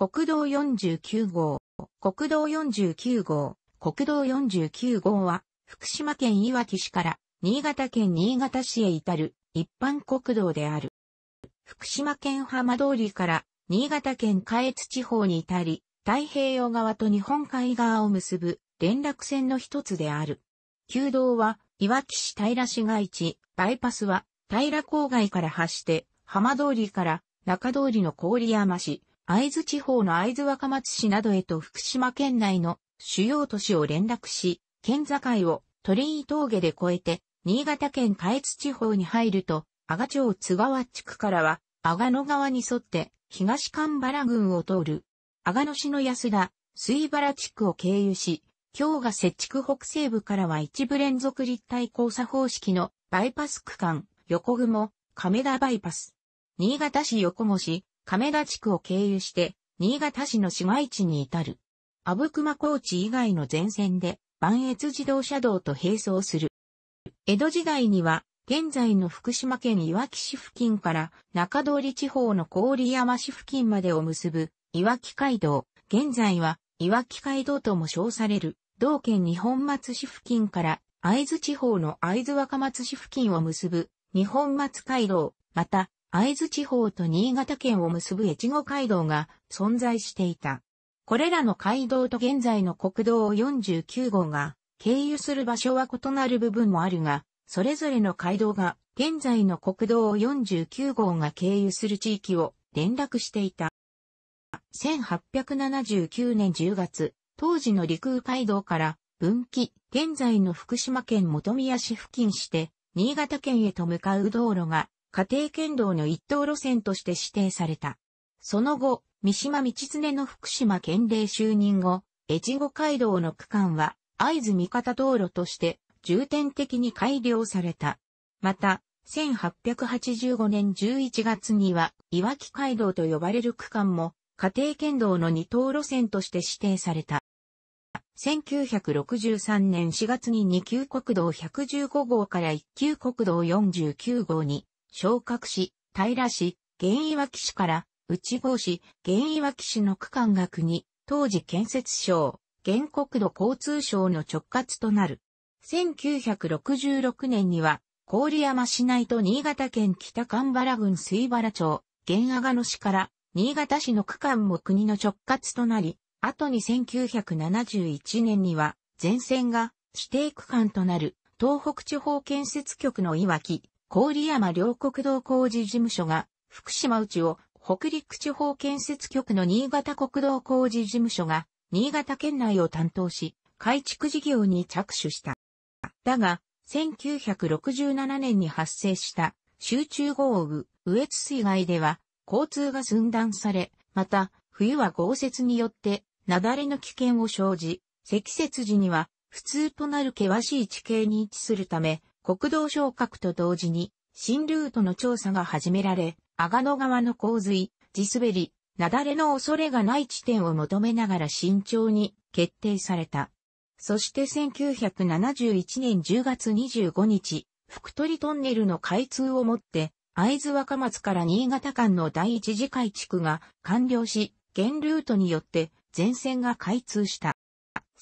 国道49号、国道49号、国道49号は、福島県いわき市から新潟県新潟市へ至る一般国道である。福島県浜通りから新潟県下越地方に至り、太平洋側と日本海側を結ぶ連絡線の一つである。旧道は、いわき市平市街地、バイパスは、平郊外から発して、浜通りから中通りの郡山市、会津地方の会津若松市などへと福島県内の主要都市を連絡し、県境を鳥居峠で越えて、新潟県下越地方に入ると、阿賀町津川地区からは、阿賀野川に沿って東神原郡を通る。阿賀野市の安田、水原地区を経由し、京賀設地区北西部からは一部連続立体交差方式のバイパス区間、横雲、亀田バイパス。新潟市横越し、亀田地区を経由して、新潟市の市街地に至る。阿武隈高地以外の前線で、磐越自動車道と並走する。江戸時代には、現在の福島県いわき市付近から中通り地方の郡山市付近までを結ぶ、いわき街道、現在は、いわき街道とも称される、同県日本松市付近から会津地方の会津若松市付近を結ぶ、日本松街道、また、会津地方と新潟県を結ぶ越後街道が存在していた。これらの街道と現在の国道49号が経由する場所は異なる部分もあるが、それぞれの街道が現在の国道49号が経由する地域を連絡していた。1879年10月、当時の陸羽街道から分岐、現在の福島県本宮市付近して、新潟県へと向かう道路が家庭剣道の一等路線として指定された。その後、三島道常の福島県令就任後、越後街道の区間は、合津味方道路として重点的に改良された。また、1885年11月には、岩木街道と呼ばれる区間も、家庭剣道の二等路線として指定された。1963年4月に2級国道115号から1級国道49号に昇格市、平市、現岩木市から、内房市、現岩木市の区間が国、当時建設省、現国土交通省の直轄となる。1966年には、郡山市内と新潟県北神原郡水原町、現阿賀野市から、新潟市の区間も国の直轄となり、後に1971年には、前線が指定区間となる東北地方建設局の岩木、郡山両国道工事事務所が、福島内を北陸地方建設局の新潟国道工事事務所が、新潟県内を担当し、改築事業に着手した。だが、1967年に発生した集中豪雨、羽越水害では、交通が寸断され、また、冬は豪雪によって、雪崩の危険を生じ、積雪時には、普通となる険しい地形に位置するため、国道昇格と同時に、新ルートの調査が始められ、阿賀野川の洪水、地滑り、雪崩の恐れがない地点を求めながら慎重に決定された。そして1971年10月25日、福取トンネルの開通をもって、会津若松から新潟間の第一次改築が完了し、現ルートによって全線が開通した。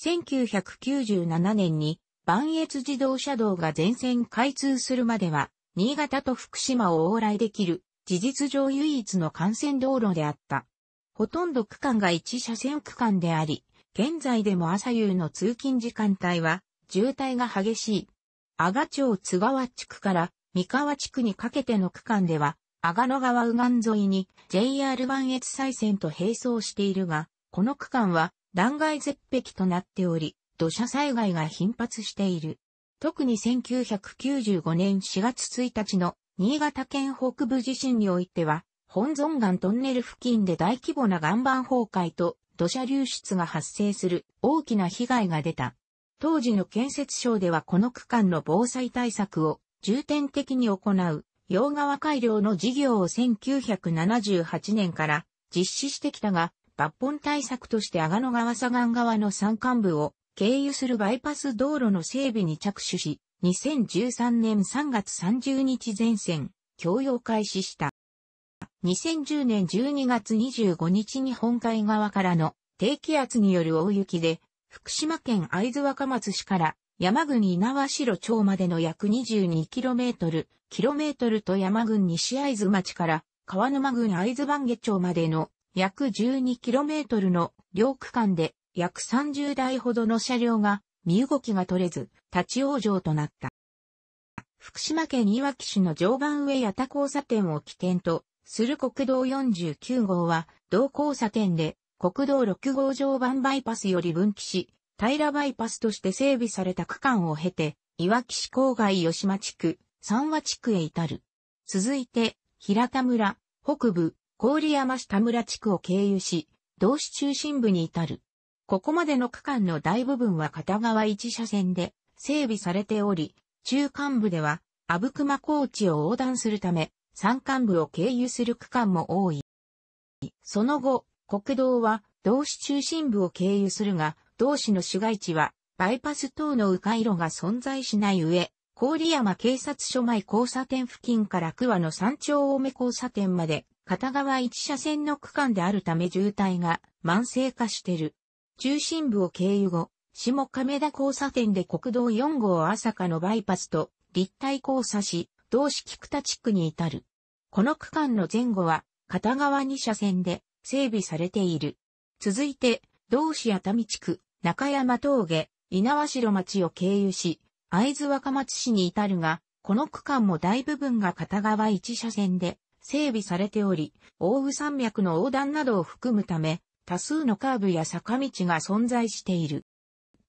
1997年に磐越自動車道が全線開通するまでは、新潟と福島を往来できる、事実上唯一の幹線道路であった。ほとんど区間が一車線区間であり、現在でも朝夕の通勤時間帯は、渋滞が激しい。阿賀町津川地区から三河地区にかけての区間では、阿賀野川右岸沿いに JR 磐越西線と並走しているが、この区間は断崖絶壁となっており、土砂災害が頻発している。特に1995年4月1日の新潟県北部地震においては、本尊岩トンネル付近で大規模な岩盤崩壊と土砂流出が発生する大きな被害が出た。当時の建設省ではこの区間の防災対策を重点的に行う洋川改良の事業を1978年から実施してきたが、抜本対策として阿賀野川左岸側の山間部を経由するバイパス道路の整備に着手し、2013年3月30日前線、供用開始した。2010年12月25日に本海側からの低気圧による大雪で、福島県会津若松市から山郡稲苗城町までの約 22km、km と山郡西会津町から川沼郡会津番下町までの約 12km の両区間で約30台ほどの車両が身動きが取れず立ち往生となった。福島県いわき市の常磐上八田交差点を起点とする国道49号は同交差点で国道6号常磐バイパスより分岐し、平バイパスとして整備された区間を経て、いわき市郊外吉間地区、三和地区へ至る。続いて、平田村、北部、郡山下村地区を経由し、同市中心部に至る。ここまでの区間の大部分は片側1車線で整備されており、中間部では、阿武隈高地を横断するため、山間部を経由する区間も多い。その後、国道は、同市中心部を経由するが、同市の市街地は、バイパス等の迂回路が存在しない上、郡山警察署前交差点付近から桑の山頂多め交差点まで、片側一車線の区間であるため渋滞が慢性化してる。中心部を経由後、下亀田交差点で国道4号朝霞のバイパスと立体交差し、同市菊田地区に至る。この区間の前後は片側2車線で整備されている。続いて、同市熱海地区、中山峠、稲城町を経由し、会津若松市に至るが、この区間も大部分が片側1車線で整備されており、大宇山脈の横断などを含むため、多数のカーブや坂道が存在している。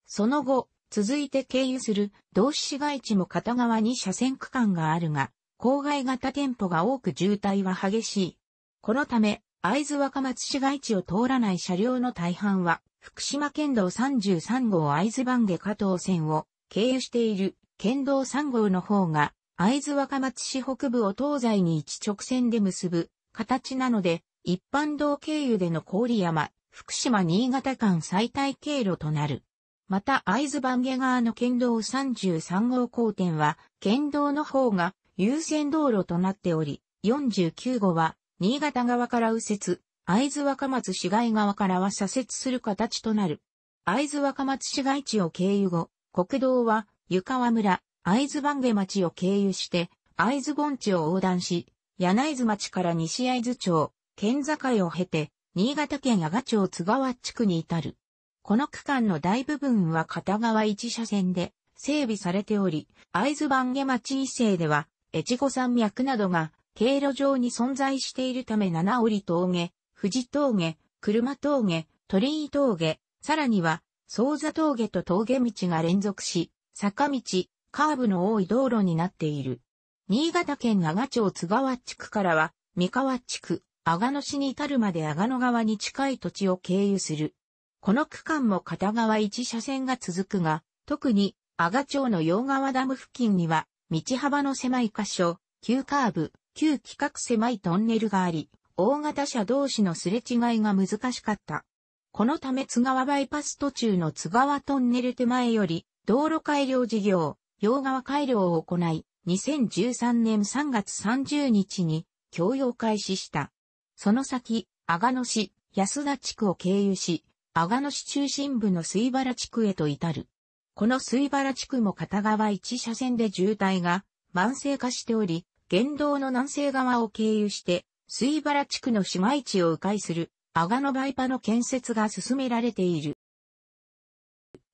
その後、続いて経由する同市市街地も片側に車線区間があるが、郊外型店舗が多く渋滞は激しい。このため、会津若松市街地を通らない車両の大半は、福島県道33号会津番下加藤線を経由している県道3号の方が、会津若松市北部を東西に一直線で結ぶ形なので、一般道経由での郡山、福島新潟間最大経路となる。また会津番下側の県道33号交点は、県道の方が優先道路となっており、49号は、新潟側から右折、会津若松市街側からは左折する形となる。会津若松市街地を経由後、国道は、湯川村、会津番下町を経由して、会津盆地を横断し、柳津町から西会津町、県境を経て、新潟県阿賀町津川地区に至る。この区間の大部分は片側一車線で整備されており、会津番下町伊勢では、越後山脈などが経路上に存在しているため七折峠、富士峠、車峠、鳥居峠、さらには、総座峠と峠道が連続し、坂道、カーブの多い道路になっている。新潟県阿賀町津川地区からは、三河地区、阿賀野市に至るまで阿賀野川に近い土地を経由する。この区間も片側1車線が続くが、特に阿賀町の洋川ダム付近には、道幅の狭い箇所、急カーブ、旧規格狭いトンネルがあり、大型車同士のすれ違いが難しかった。このため津川バイパス途中の津川トンネル手前より、道路改良事業、洋川改良を行い、2013年3月30日に、供用開始した。その先、阿賀野市、安田地区を経由し、阿賀野市中心部の水原地区へと至る。この水原地区も片側一車線で渋滞が慢性化しており、県道の南西側を経由して、水原地区の市街地を迂回する、阿賀野バイパの建設が進められている。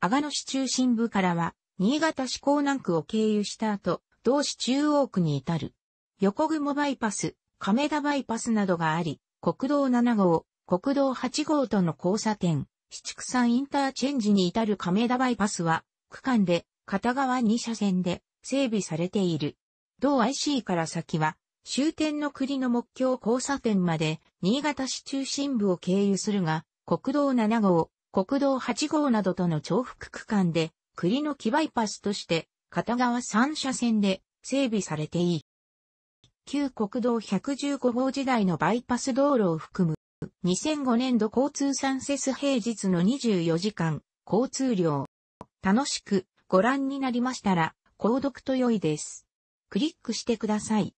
阿賀野市中心部からは、新潟市港南区を経由した後、同市中央区に至る。横雲バイパス、亀田バイパスなどがあり、国道7号、国道8号との交差点、七畜山インターチェンジに至る亀田バイパスは、区間で片側2車線で整備されている。同 IC から先は、終点の栗の目標交差点まで、新潟市中心部を経由するが、国道7号、国道8号などとの重複区間で、栗の木バイパスとして、片側3車線で整備されていい。旧国道115号時代のバイパス道路を含む、2005年度交通サンセス平日の24時間、交通量。楽しくご覧になりましたら、購読と良いです。クリックしてください。